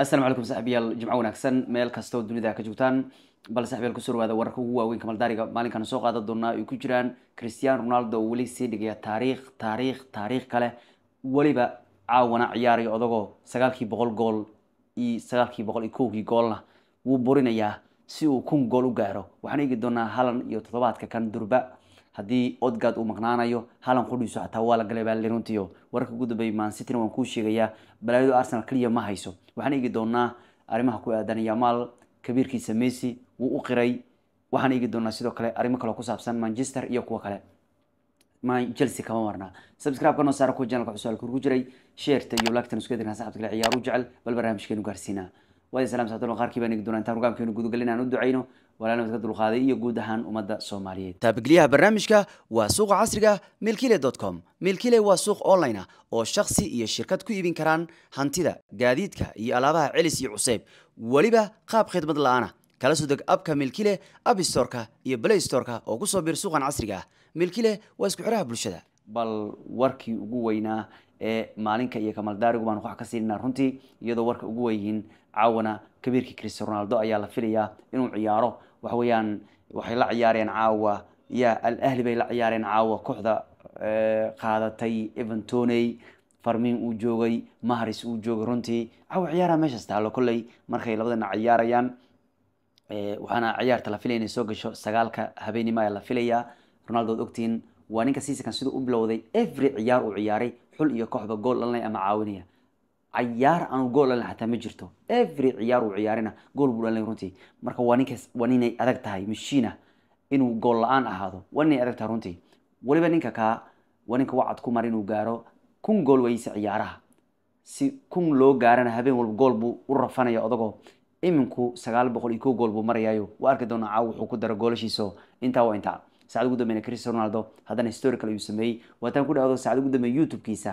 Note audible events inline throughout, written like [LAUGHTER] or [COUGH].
asalaamu calaykum saxiibayaal jimco wanaagsan meel kastoo dunida ka joogtaan bal ku soo dhawaada wararka ugu waaweyn kamaldaariga maalinkan soo qaadan doonaa ay ku jiraan christian ronaldo oo weli sii dhigaya taariikh taariikh taariikh kale weliba caawana ciyaaraya odagoo sagaalkii boqol gool iyo sagaalkii boqol iyo kowkii goolna wuu burinayaa si uu kun gool u gaaro waxaan eegi doonaa halan iyo toddobaadka kan durba haddii odgaad uu maqnaanayo halan qudhiiso xataa waa la galay baaley runtii wararka ugu dambeeyay maansitina waan kuu sheegayaa balaayadu arsenal keliya ma hayso waxaan eegi doonaa arrimaha ku aadan yamaal kabiirkiisa messi wuu u qiray waxaan eegi doonaa sidoo kale arrimo kaleo ku saabsan manchester iyo kuwo kale chelsea kama marna subscribe-ka saara kuwa janalka cusub alkuur ku jiray sheerta iyo lagtan isku edirna saxabta kale ciyaar jecel bal barnaamijkeenu gaarsiinaa waadi salam saxabtalo qaarkii baan eegi doonaa intaan hogaamkeenu gudagalin u ducayno walaalna dulqaaday iyo guud ahaan ummadda soomaaliyeed taabigeliyaha barnaamijka waa suuqa casriga milkile com milkile waa suuq online ah oo shakhsi iyo shirkad ku iibin karaan hantida gaadiidka iyo alaabaha celis iyo cuseyb weliba qaab khidmad la-aanah kala soo deg abka milkile abstoreka iyo blaystoreka oo kusoo biir suuqan casriga ah milkile waa isku xiraha bulshada bal warkii ugu weynaa ee maalinka iyo kamaldaarigu baanu wax ka siinana runtii iyadoo warka ugu weyihiin caawana kabiirkii cristiano ronaldo ayaa la filayaa inuu ciyaaro waxa waxay la ciyaareen caawa ya alahli bay la ciyaareen caawa kooxda qaadatay eventoney farmin uu joogay maharis uu joogay runtii caawa ciyaaraha meeshaas taalo kolley markay labadana ciyaarayaan waxaana ciyaarta la filaya inay soo gasho sagaalka habeennimo ayaa la filayaa ronaldo ad ogtihiin waa ninka siisakan siduu u bilowday every ciyaar uu ciyaaray xul iyo kooxba gool dhalinaya ama caawinaya cayaar aanu gool dhalin xataa ma jirto every ciyaar uu ciyaarina gool buu dhalin runtii marka waa ninkaas waa ninay adag tahay mashiina inuu gool la-aan ahaado waa ninay adag tahay runtii weliba ninka kaa waa ninka wacad ku mar inuu gaaro kun gool weyse ciyaaraha si kun loo gaarana habeen walba gool buu u rafanaya odagoo iminku sagaal boqol iyo ko gool buu marayayo waa arki doonaa caaw wuxuu ku dara goolashiiso intaa waa intaa saacad ugu dambeyna cristiano ronaldo haddana historical ayuu sameeyey waataan ku dhahdo saacad ugu dambeyn youtube-kiisa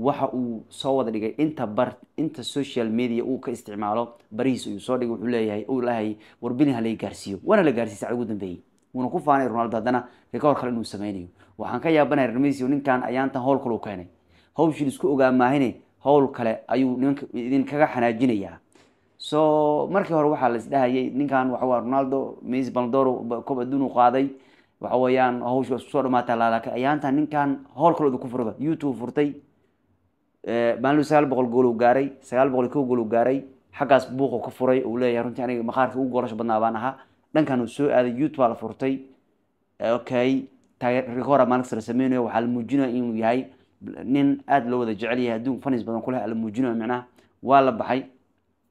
waxa uu soo wada dhigay inta bar inta social media uu ka isticmaalo barihiis uu soo dhigay wuxuu leeyahay uu lahay warbili ha gaarsiiyo waana la gaarsiiyey ugu dambeeyey wuuna ku faanay Ronaldo haddana rekoor kale inuu sameeyay waxaan ka yaabanay Messi ninkan ayaantan howl kale uu keenay hawshin isku ogaa maahine howl kale ayuu idin kaga xanaajinayaa so markii hore waxaa la isdhahayay ninkan waxa waa Ronaldo Messi Baldoro koob adduun uu qaaday waxa weeyaan hawshu isku soo dhamaatay laalaakay ayaantan ninkan howl kale uu ku furada YouTube furtay Eh, maaliu sagaal boqol goolu gaaray sagaal boqol iyo goolu gaaray xaggaas buuqu ka furay uu leeyahay runtii aniga maqaarka ugu goolasho badnaa baan ahaa dhankan uu soo aaday youth baa la furtay eh, okay taageerikora maalinkas la sameynayo waxaa la muujinaya inuu yahay nin aada loo wada jecel yahay adduun fanis badan kuleh la muujinayo micnaha waa la baxay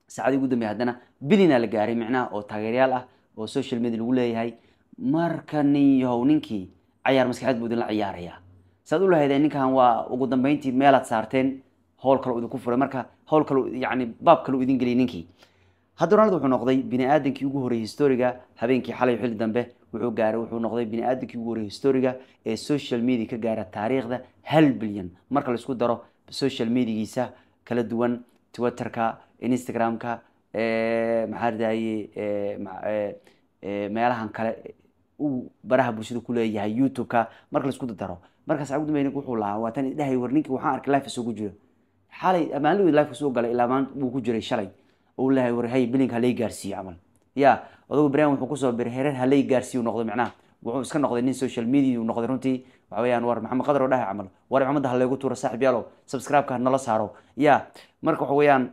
saacadii ugu dambey haddana bilinaa la gaaray micnaha oo taageeryaal ah oo social media lagu leeyahay marka nin yahow ninkii cayaar maskaxeed buu idinla ciyaaraya saad u lahaydeen ninkan waa ugu dambeyntii meelaad saarteen hawl kale idinku furay marka hawl kale yani baab kale idin geliyay ninkii haddana anaga wuxuu noqday bini aadamkii ugu horreeyey historiga habeenkii xalay xilli dambe wuxuu gaaray wuxuu noqday bini aadamkii ugu horreeyey historiga ee social media ka gaara taariikhda hal bilyan marka laisku daro social mediagiisa kala duwan twitterka instagramka maxaa dahaye meelahan kale uu baraha bulshada ku leeyahay youtube marka laisku daro markaas abudambey nink wuxuu lahaa waa tan idhahay war ninki waxaan arkay life isugu jiro xalay maalinuu life soo galay ilaa maanta wuu ku jiray shalay uu lahay war hay bilink halay gaarsiiyo camal ya odagu brian wuxuu kusoo biray hereer halay gaarsiiyu noqdo micnaha wuxuu iska noqday nin social media u noqday runtii waxa weyaan war maxamed qadar oo dhahay camal war ummadda halaygu tuuro saaxib subscribe-ka nala saaro ya marka waxa weyaan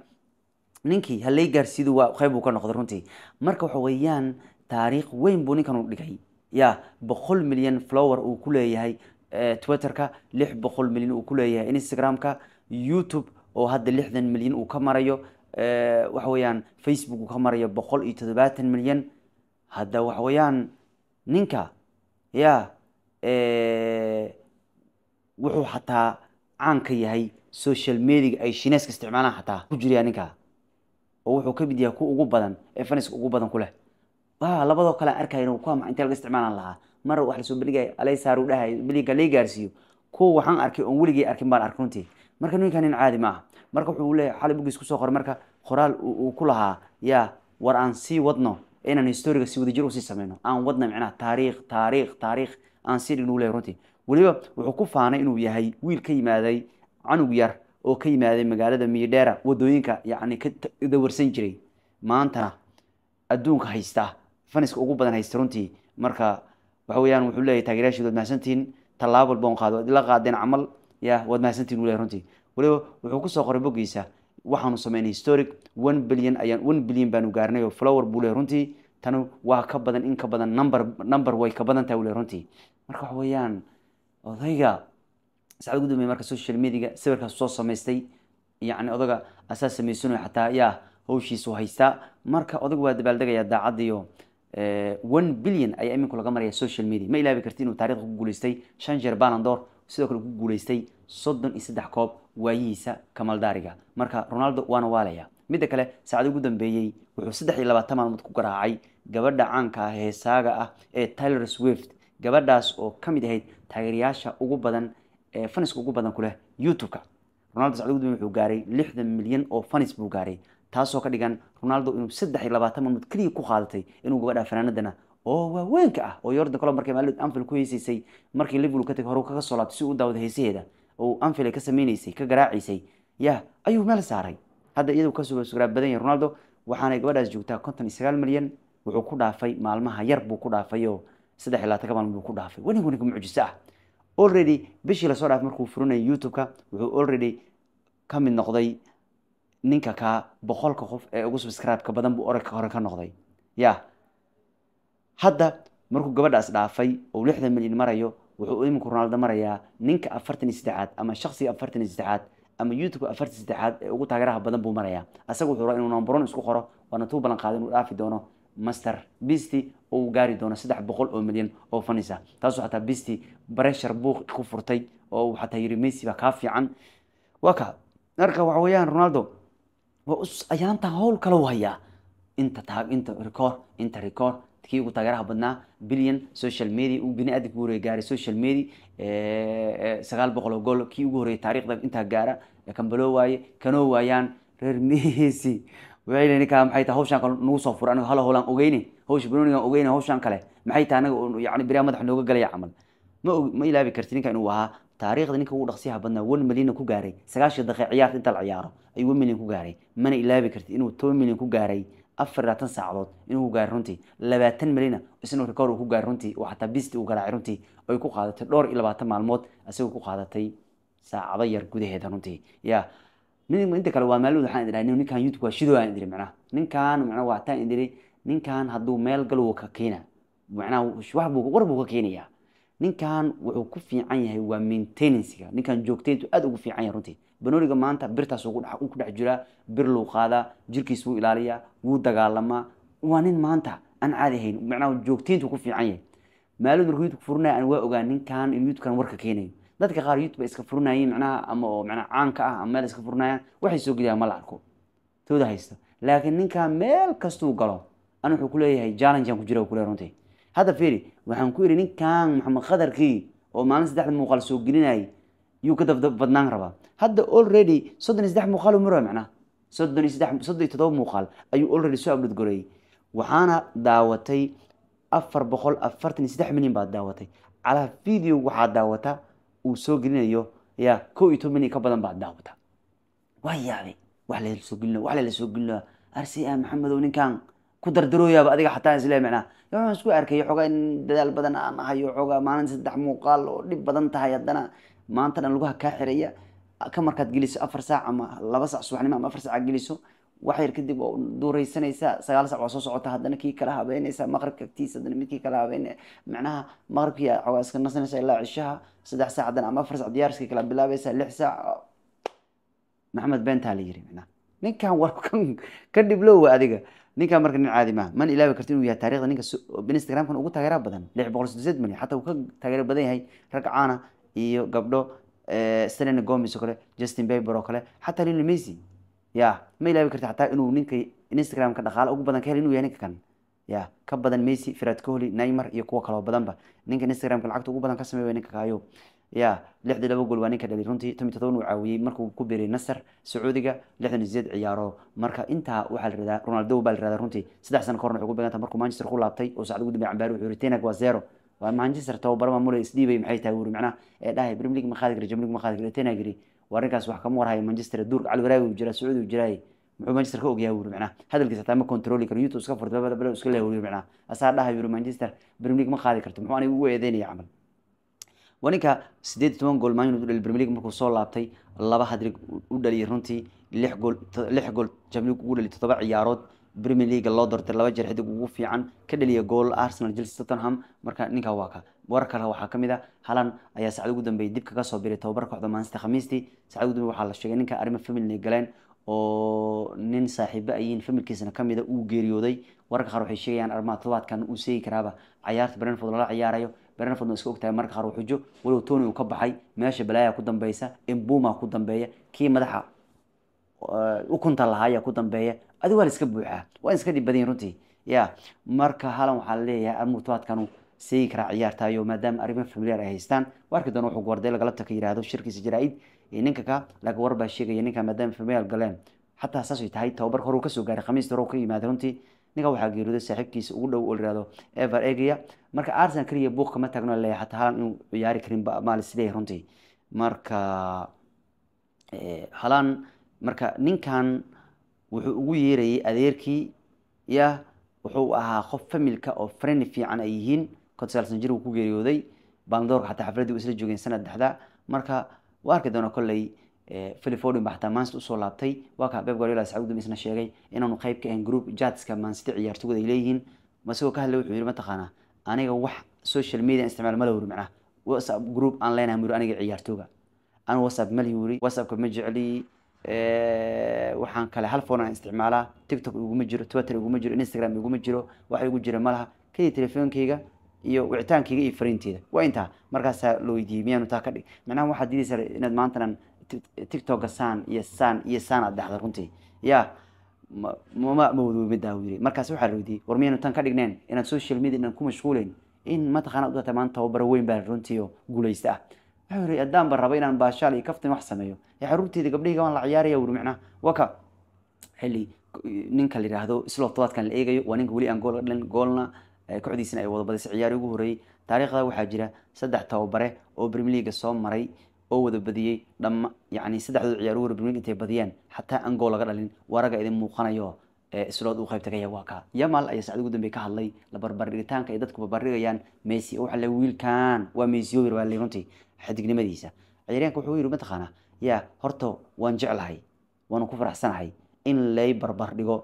ninkii halay gaarsiidu waa qayb uu ka noqday runtii marka waxa weeyaan taariikh weyn buu ninkan u dhigay ya boqol milyan flower uu ku leeyahay twitterka lix boqol milyan uu ku leeyahay instagram youtube oo hadda lixdan milyan uu ka marayo waxa weyaan facebook uu ka marayo boqol iyo toddobaatan milyan hadda waxa weyaan ninka ya wuxuu xataa caan ka yahay social mediaga ay shineeska isticmaalaan xataa ku jiriyaa ninka oo wuxuu ka mid yahay ku ugu badan ee faniska ugu badan ku leh labadoo kale aan arkayna kuwa ma inta laga isticmaalaan lahaa mar wax lasoo beligay aleysaarudhahay beliga lai gaarsiiyo kuwa waxaan arkay oon weligay arkin baan ark runtii marka ninka nin caadi maaha marka wuxuu leeyahay xali bugiis kusoo qoray marka qoraal uu ku lahaa yaa war aan sii wadno inaan historiga si wadajir usii sameyno aan wadna micnaha taariikh taariikh taariikh aan sii dhigno leeyahay runtii weliba wuxuu ku faanay inuu yahay wiil ka yimaaday canug yar oo ka yimaaday magaalada miidheera wadooyinka yacni ka dawarsan jiray maantana adduunka haysta faniska ugu badan haysta runtii marka waxa weyaan wuxuu leeyahy taageeryaashiid waad mahadsantihiin tallaabo walba on qaado waad qaadeen camal ya waad mahadsantihin u ley runtii waliba wuxuu kusoo qoray boggiisa waxaanu sameynay historic one billion ayaan one billion baanu gaarnay oo flower buu ley runtii tan waa ka badan in ka badan number number way ka badan tahay u ley runtii marka waxa weeyaan odayga sacda gudoomiye marka social mediaga sawirkaas soo samaystay yacni odaga asaa samaysanayo xataa yaa hawshiisu haystaa marka odag waa dabaaldegaya daacaddiiyo one billion ayaa iminku laga maraya social media ma ilaabi karti inuu taarikhda ku guuleystay shan jeer balandoor sidoo kale ku guuleystay soddon iyo saddex koob waayihiisa kamaldaariga marka ronaldo waana waalaya midda kale saacad ugu dambeeyey wuxuu saddex iyo labaatan maalmood ku garaacay gabadha caanka ah heesaaga ah ee tyler swift gabadhaas oo ka mid ahayd taageeryaasha ugu badan ee faniska ugu badan kuleh leh youtube-ka ronaldo sacada ugu dambeey wuxuu gaaray lixdan milyan oo fanis buu gaaray taasoo ka dhigan ronaldo inuu saddex iyo labaatan minuud keliya ku qaadatay inuu gabadha fanaanadana oo waaweynka ah oo yordan colo markay maaliid anfield ku heysaysay markii liverpool ka tagay hore kaga soo laabtay si uu daawada heesaheeda oo anfield ay ka sameynaysay ka garaacaysay yah ayuu meel saaray hadda iyadoo ka sugaraa badan yahay ronaldo waxaanay gabadhaas joogtaa konton iyo sagaal milyan wuxuu ku dhaafay maalmaha yar buu ku dhaafay oo saddex iyo labaatan ka buu ku dhaafay wanig wanig mucjiso ah already bishii lasoo dhaafay markuu furinayay youtube-ka wuxuu already ka mid noqday ninka kaa boqolka qof ee ugu subscribe-ka badan buu oragka hore ka noqday ya hadda markuu gabadhaas dhaafay oo lixdan milyan marayo wuxuu iminku ronaaldo marayaa ninka afartan iyo saddexaad ama shaksiga afartan iyo saddexaad ama youtube afartan saddexaad ee ugu taageeraha badan buu marayaa asaga wuxuu rabaa inuu nomberon isku qoro waana tuu ballan inuu dhaafi doono master bisty uu gaari doono saddex boqol oo milyan oo fanisa ah. taasoo xataa bisty bareshar buuq ku furtay oo xataa yiri messi baa kaa fiican waa kaa marka waxa weeyaan ronaldo ayaantan hawl kale u hayaa inta inta record inta record kii ugu taageeraha badnaa billion social media uu bini aadamka ugu gaaray social media sagaal boqol oo gool kii ugu horeeyay taariikhda intaa gaara kanbaloo waaye kanoo waayaan reer meesi waxay leeyihin maxay tahay hawshaan kale nagu soo furay aniga hal hawlaan ogeyne hawsha banoonigaan ogeyne hawshaan kale maxay tahay anaga yani beriyaa madaxa nooga galaya camal ma ma ilaabi karti ninka inuu ahaa taariikhda ninka ugu dhaqsiyaha badnaa one milyan ku gaaray sagaashan daqiiq ciyaarta inta la ciyaaro ayuu one milyan ku gaaray mana ilaabi kartid inuu toban milyan ku gaaray afar labaatan saacadood inuu gaaray runtii labaatan milyana isna rikoor uu ku gaaray runtii oo xataa bist uu garaacay runtii ay ku qaadatay dhowr iyo labaatan maalmood asagoo ku qaadatay saacado yar gudaheeda runtii ya inta kale waa maalud waxaan idhahay ninkan youtube waa shidoo aan idiri macnaha ninkan macnaha waa taan idiri ninkan hadduu meel galo ka keena macnaha war buu ka keenayaa ninkan wuxuu ku fiican yahay waa maintenancega ninkan joogteyntu aada ugu fiican yahay runtii banoriga maanta birtaas ku dhex jiraa bir luu qaadaa jirkiis wuu ilaaliyaa wuu dagaalamaa waa nin maanta aan caadi ahayn macnaha joogteyntu ku fiican yahay maalin markuu youtube furinaya aan waa ogaa ninkan inuu youtubekan warka keenayo dadka qaar youtube ay iska furinayeen macnaha ama oo macnaha caanka ah ama meel iska furinayaan waxay soo gedayaan ma la arko tooda haysta laakiin ninkan meel kastuu galo an wuxuu ku leeyahay challenge ku jira kule runtii hadda fiiri waxaan ku yidhi ninkan maxamed khadarkii oo maalin saddexda muuqaal soo gelinayay yuu ka dabadnaan rabaa hadda olready soddon iyo saddex muuqaal mara macnaha soddon iyo saddex soddon iyo toddoba muuqaal ayuu olready soo ablood goreeyey waxaana daawatay afar boqol afartan iyo saddex milyan baad daawatay calaa video waxaa daawata uu soo gelinayo ya kow iyo toban milyan ka badan baad daawata waa yaabay wax lasoo gelina wax lala soo gelina arsia ah, maxamedow ninkan ku dardarooyaaba adiga xataa isle micnaa waxaan isku arkaya xoogaa in dadaal badan aan ahayo xoogaa maalin saddex muuqaal oo dhib badan tahay haddana maanta dhan lugaha kaa xiraya ka markaad geliso afar saac ama laba saac subaxnimo ama afar saac geliso wax yar kadib waa duuraysanaysaa sagaal saac waa soo socota haddana kii kala habeynaysaa maqribka agtiisa haddana midkii kala habeynaya macnaha maqribkii aad xoogaa iska nasanaysaa ilaa cishaha saddex saac haddana ama afar saac diyaariskii kala bilaabaysaa lix saac maxamed beentaa la yiri macnaha ninkan [LAUGHS] ka dhiblowa adiga ninkan marka nin caadi maaha mana ilaawi karti inuu yahay taarikhda ninka instagramkan ugu taageera badan lix boqol sideed milyan xataa uu ka taageero badan yahay rag caana iyo gabdho eh, selena gomes oo kale justin baber oo kale xataa lil messi ya ma ilaawi karti xataa inuu ninka instagramka dhaqaale ugu badan ka hel inuu yahay ninka ya ka badan messi ferad cohly neymar iyo kuwa kaloo badanba ninka instagramka lacagta ugu badan ka sameeya ninka kaayo ya lixdii laba gool waa ninka dhali runtii tomi todoban uu caawiyey markuu ku biray nasar sacuudiga lixdan isdeed ciyaaro marka intaa waxaa la radaa ronaldo baa la radaa runtii saddex sano kahorna waxay ku baganta markuu manchester ku laabtay oo saacad ugu dambe cambaari wuxuu yiri tenag waa zero waa manchester tababarama mule isdhiibay maxay tahay wuri macnaha ee dhahay premier league ma qaadi kara premier ma qaadi kara tenag yiri waa arrinkaas wax kama warhaya manchester duurka cali uu jiraa sacuudi uu jiraa muxuu manchester ka ogyahay wuri macnaha hadalkiisa taa ma controli karo youtube iska furtay bala iska leehay wuri macnaha asaa dhahay wuri manchester premier league ma qaadi karto muxuu anigu ugu eedeynaya camal waa ninka sideed toban gool man united premier league markuu soo laabtay laba hadrig u dhaliyay runtii lix gool lix gool champions league ugu dhaliy toddoba ciyaarood premier league loo doortay laba jeer xidig ugu fiican ka dhaliya gool arsenal chelsea tottenham marka ninka waa ka warar kale waxaa kamid a ah, halan ayaa saacad ugu dambeeyay dib kaga soo biray tababar kooxda manchester khamiistii saacad ugu dambeey waxaa la sheegay ninka arrimo familina galeen oo nin saaxiibo ayiin familkiisana kamida ah, uu geeriyooday wararka qaar waxay sheegayaan arrimaha toddobaadkan uu seegi karaaba cayaarta brentford lala ciyaarayo barnaford waa iska ogtahay marka qaar wuxujo walow tony uu ka baxay meesha balaayaa ku dambaysa imbuma ku dambeeya kii madaxa eh, ukunta lahaayaa ku dambeeya adi waa la iska buuxaa waa iska dhib badan runtii ya marka halan waxaa laleeyahay armurtuwaadkanu seegi karaa ciyaartaayo maadaama arrima familiar ay haystaan wa doona wuxuu guardayla galabta ka yidhaahdo shirkiisa jaraa-id ninka ka laga war baa sheegaya ninka maadaama familiar galeen xataa saasay tahay tababarka horuu ka gaaray khamiista hor ka yimaada runtii ninka waxaa geeriyooday saaxiibkiisa ugu dhow oo layihahdo ever egia marka arsenal keliya buuq kama taagno leeyahay xataa haalan inuu ciyaari karin maali sidee runtii marka eh, halaan marka ninkan wuxuu ugu yeerayay adeerkii ya wuxuu ahaa qof familka oo friend fiican ay yihiin konton jir uu ku geeriyooday baandoorka xataa xafladdii u isla joogeen sanad dhexda marka waa arki doona kolley philifodin baa xataa mancity usoo laabtay waa beb guardiola sacuud dumisna sheegay inaanu qayb ka ahayn group jadska mancity ciyaartooyda ay leeyihiin masagoo ka hadlay wuxuu yidhi mataqaanaa aniga wax social media isticmaal ma la macnaha whatsapp group aan leenahay muri aniga ciyaartooga anu whatsapp mali wuri whatsappka ma jecli waxaan kale hal phone aan isticmaalaa tiktok iguma jiro twitter iguma jiro instagram iguma jiro waxa igu jira ma kadib telefoonkayga iyo wicitaankayga iyo fariinteeda waa intaa markaasaa la weydiiyey miyaanu taa ka dhig macnaha waxaad diidaysaa inaad maantanan tictoka san iyo san iyo san aad dhexda runtii ya mama mawduumidaa yiri markaas waxaa la war miyaynu tan ka dhigneen inaad social media inaan ku mashquuleyn in mataqaana udata maanta tababaro weyn baa runtii oo guulaysta ah wuxuu yiri haddaan ba inaan baashaal iyo kaftin wax sameeyo ee xaruurteeda gabdhahayga waan la ciyaaraya wuri macnaha waka xilli ninka la yidhaahdo islo todobaadkan la eegayo waa ninka weli aan gool dhalin goolna kooxdiisina ay wada ciyaari ugu horreeyey taariikhda waxaa jira saddex tababare oo brimileaga soo maray oo wada badiyey dhama yani saddexdooda ciyaaro werbrmig intay badiyeen xataa an gool laga dhalin waraga idin muuqanayo islood uu qaybta kaya waa kaa yamal ayaa saacad ugu dambe ka hadlay la barbarigitaanka ay dadku barbarigayaan messi waxa le wiilkan waa mesiyobir waa runtii xidignimadiisa ciyaaryaanka wuxuu yidhi mataqaanaa ya horta waan jeclahay waanu ku faraxsanahay in lay barbardhigo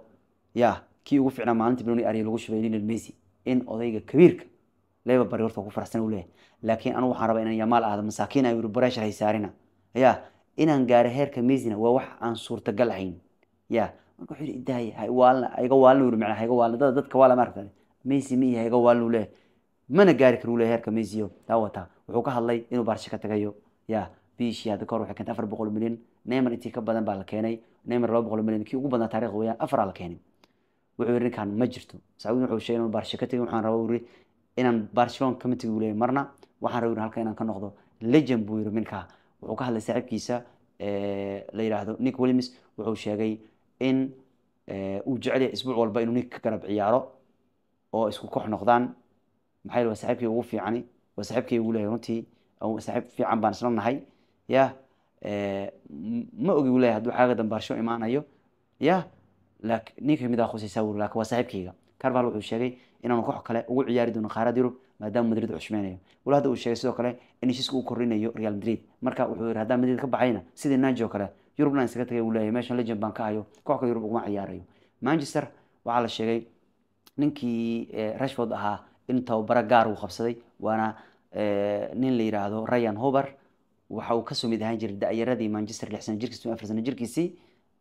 dhigo kii ugu ficnaa maalinta benoni ariya lagu shubay lionel messi in odayga kabiirka leba bari horta ku faraxsan uu laakiin anigu waxaan rabaa inaan yamaal aado masaakiin ayuu yidhi barashar haysaarina yaa inaan gaaro heerka miisina waa wax aan suurtagal ahayn yaa marka wuxuu yidhi idaaya ha waalna hayga waalna yidhi macnaa hayga waalna dada dadka waala maaragta miisi mi hayga waalna uu leeyahay mana gaari karu leeyahay heerka miisiyo taa wuxuu ka hadlay inuu baarsha ka tagayo yaa biishii hadda kahor waxay keentay afar boqol milyan neymar intii ka badan baa la keenay neymar laba boqol milyan kii ugu badnaa taariikhda weeyaan afaraa la keenay wuxuu yidhi ninkaan ma jirto sacuudi wuxuu sheegay inuu baarsha ka tagay waxaan rabaa uu inaan barcelona committiga u leeyay marna waxaan rabin halka inaan ka noqdo legend buu yiri ninkaa wuxuu ka hadlay saaxiibkiisa la yidhaahdo nick williams wuxuu sheegay in uu jecel yahay isbuuc walba inuu ninka ka garab ciyaaro oo isku koox noqdaan maxaa waa saaxiibkii ugu fiicani waa saaxiibkii ugu leeyahay runtii saaxiib fiican baan isla nahay yah ma ogi uu leeyahay hadduu xagga dambe barsho imaanayo yah ninka mid khusaysaa wuri laakiin waa saaxiibkayga carval wuxuu sheegay inaanu wax kale ugu ciyaari doono qaarad yurub maadaama madrid cushmeynayo wal hadda uu sheegay sidoo kale in heshiiska uu korrinayo real madrid marka wuxuu yidhi haddaan madrid ka baxayna sidii nanjo kale yurubna isaga tagay uu leeyahay meeshan legend baan ka hayo koox kale yurub uguma ciyaarayo manchester waxaa la sheegay ninkii eh, rashford ahaa in tababaro gaar uu qabsaday waana eh, nin la yiraahdo ryan hober waxa uu kasoo mid ahaan jiray da-yaradii manchester lix sano jirkiis afar sano jirkiisii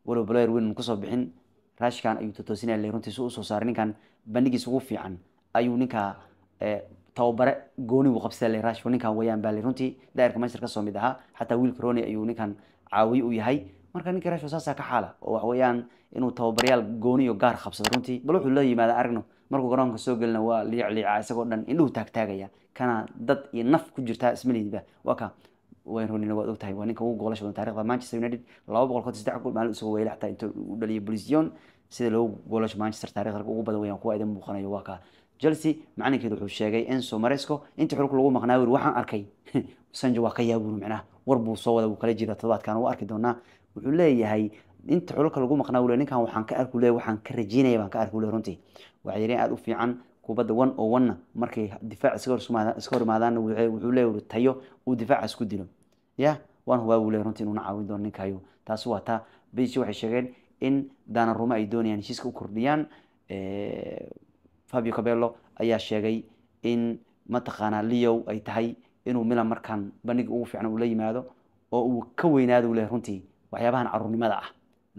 walow blayer winan kusoo bixin raashkan ayuu tatoosinaya le runtii si usoo saaray ninkan bandhigiis ugu fiican ayuu ninkaa eh, tababare gooni buu qabsada le rashford ninkan wayaan baa le runtii daa'irka manchester kasoo mid ahaa xataa wiilka roni ayuu ninkan caawiye u yahay marka ninka rashford saasaa ka xaala oo wax weeyaan inuu tababaryaal gooniyo gaar qabsado runtii bal wuxuu la yimaada aragno markuu garoonka soo gelina waa liicliica isagoo dhan indhuhu taagtaagaya kana dad iyo naf ku jirtaa ismalidba waa ka waan roonina waad ogtahay waa ninka ugu goolasha badan taarikhda manchester united laba boqol konton saddex gool maalin usoo weylay xataa intuu u dhaliyo blisiyon sida loogu goolasha manchester taarikhda ugu badan weeyaan kuwa idin muuqanayo waa kaa chelsea macalinkeedu wuxuu sheegay enso maresco intii xulka lagu maqnaa wuri waxaan arkay sanjo waa ka yaabun micnaha war buu soo wada wuu kala jiraa toddobaadkan wuu arki doonaa wuxuu leeyahay inta xulka lagu maqnaa wule ninkan waxaan ka arku leeyahay waxaan ka rajeynaya baan ka arku leeyahay runtii waxyaariin aada u fiican kubadda one oo one-na markay difaac iska hor imaadaanna wuxuu leeyahay tayo uu difaaca isku dilo ya waan hubaabule runtii inuuna caawin doono ninkayo taasi waa taa besi waxay sheegeen in danaruma ay doonayaan heshiiska u kordhiyaan fabio cabello ayaa sheegay in mataqaanaa leow ay tahay inuu milan markaan bandhig ugu fiicna ula yimaado oo uu ka weynaado leh runtii waxyaabahan caruurnimada ah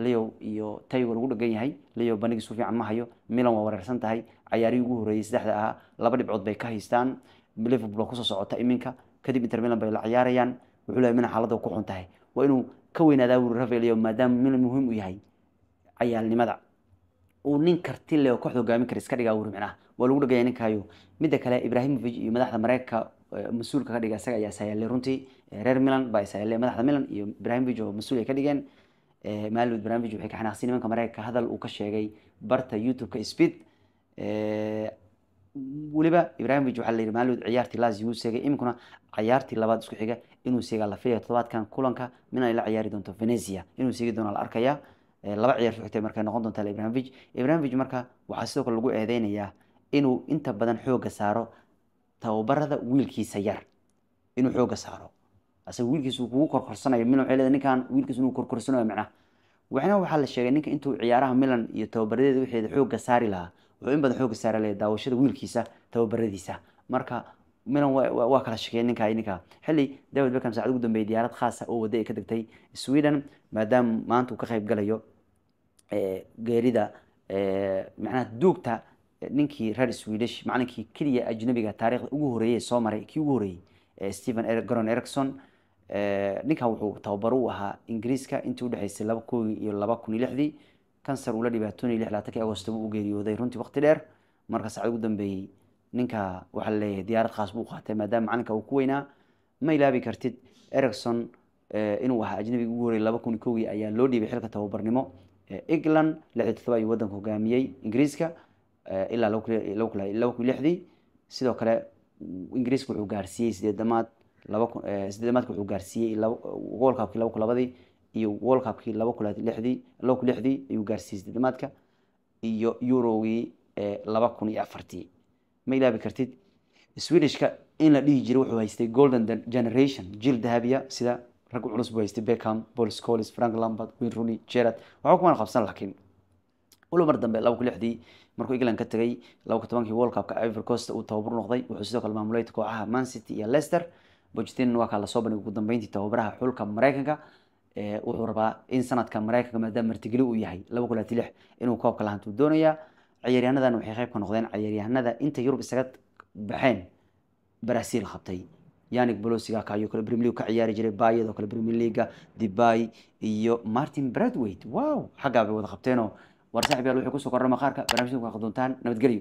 leo iyo taygo lagu dhagan yahay leo bandhigi su fiican ma hayo milan waa wareersan tahay cayaarihii ugu horreeyey saddexda ahaa laba dhibcood bay ka haystaan liverpool kusoo socota iminka kadib intermilan bay la ciyaarayaan wuxuu leeyahay mina xaaladda ku xun tahay waa inuu ka weynaadaa wuri rafaelyo maadaama min muhiim u yahay cayaalnimada uu nin karti leh oo kooxda hogaamin kara iska dhigaa wuri micnaha waa lagu dhagaya ninkaayo midda kale ibrahimovic iyo madaxda mareykanka eh, mas-uulka ka dhiga isaga ayaa isayaallay runtii eh, reer milan baa isayaallay madaxda milan iyo ibrahimovic oo mas-uul ay ka dhigeen eh, maalud ibrahimovic waxay ka xanaaqsi nimanka mareykanka hadal uu ka sheegay barta youtube-ka speed weliba ibrahimovic waxaa la yidhi maalud ciyaartii lazio wuu seegay iminkuna ciyaartii labaad isku xiga inuu seegaa la filaya todobaadkan kulanka min ay la ciyaari doonto venezia inuu seegi doona la arkayaa eh, laba ciyaar ku markay noqon doontaa ibrahimovic ibrahimovic marka waxaa sidoo kale lagu eedeynayaa inuu inta badan xooga saaro tababarada wiilkiisa yar inuu xoogga saaro asaga wiilkiisu kugu korkorsanayo milan waxay leedahay ninkan wiilkiisu inuu korkorsanayo macnaha waxna waxaa la sheegay ninka intuu ciyaaraha milan iyo tababaradeeda wixeeda xoogga saari lahaa wuxuu in badan xooga saaraley daawashada wiilkiisa tababaradiisa marka milan waa kala shakeyay ninka ninka xilli david beckham saacad ugu dambeeyay diyaarad khaasa ah oo waday ay ka degtay sweden maadaama maanta uu ka qayb galayo eh, geerida eh, macnaha duugta eh, ninkii reer swedish maclinkii keliya ajnabiga taariikhda ugu horeeyey soo maray kii ugu horeeyey stephen gron ericson ninka wuxuu tababar u ahaa ingiriiska intii udhexeysay laba kowi iyo laba kun iyo lixdii kansar uula dhibaatoonaya lixlaatan kii agosto geeriyooday runtii waqti dheer marka saacad ugu dambeeyey ninka waxaa laleeyahay diyaarad khaas buu qaatay maadaama macalinka uu ku weynaa ma ilaabi kartid ericson eh, inuu ahaa ajnabiga ugu horeyay laba kun iyo ayaa loo dhiibay xilka tababarnimo ee england lixdii todoba ayuu waddanka hogaamiyey ingiriiska eh, ilaa laba kun lixdii sidoo kale mm, ingiriiska wuxuu gaarsiiyey sideedamaad laba kun eh, sideedamaadka wuxuu gaarsiiyey goolkaabkii laba kun labadii iyo world cupkii laba kun lixdii laba kun lixdii ayuu gaarsiiyey saddemaadka iyo eurogii eh, laba kun iyo afartii ma ilaabi kartid swedishka in la dhihi jiray wuxuu haystay golden generation jil dahabia sida rag culus buu haystay beckham paul scolis frank lambert win rooney gerard waxba kumana qabsan laakiin walo mar dambe laba kun lixdii markuu england ka tegay laba kun tobankii world cupka ivory coast uu tababar noqday wuxuu sidoo kale maamulay kooxaha man city iyo leicester pochettino waa kaa lasoo bandhigay ugu dambeyntii tababaraha xulka maraykanka wuxuu rabaa in sanadka mareykanka maadaama martigeli uu yahay laba kun inuu koobka lahantuu doonayaa ciyaaryahanadana waxay qeyb ka noqdeen ciyaaryahanada inta yurub isaga baxeen brasil qabtay yanic bolosiga ka ayuu kale premier ka ciyaari jiray bayado kale premier leaguea debay iyo martin bradwayt wow xaggaa bay wada qabteenoo war saaxiib yaal wuxuu kusoo korrama qaarka barnaamijyinku haqdoontaan nabadgelyo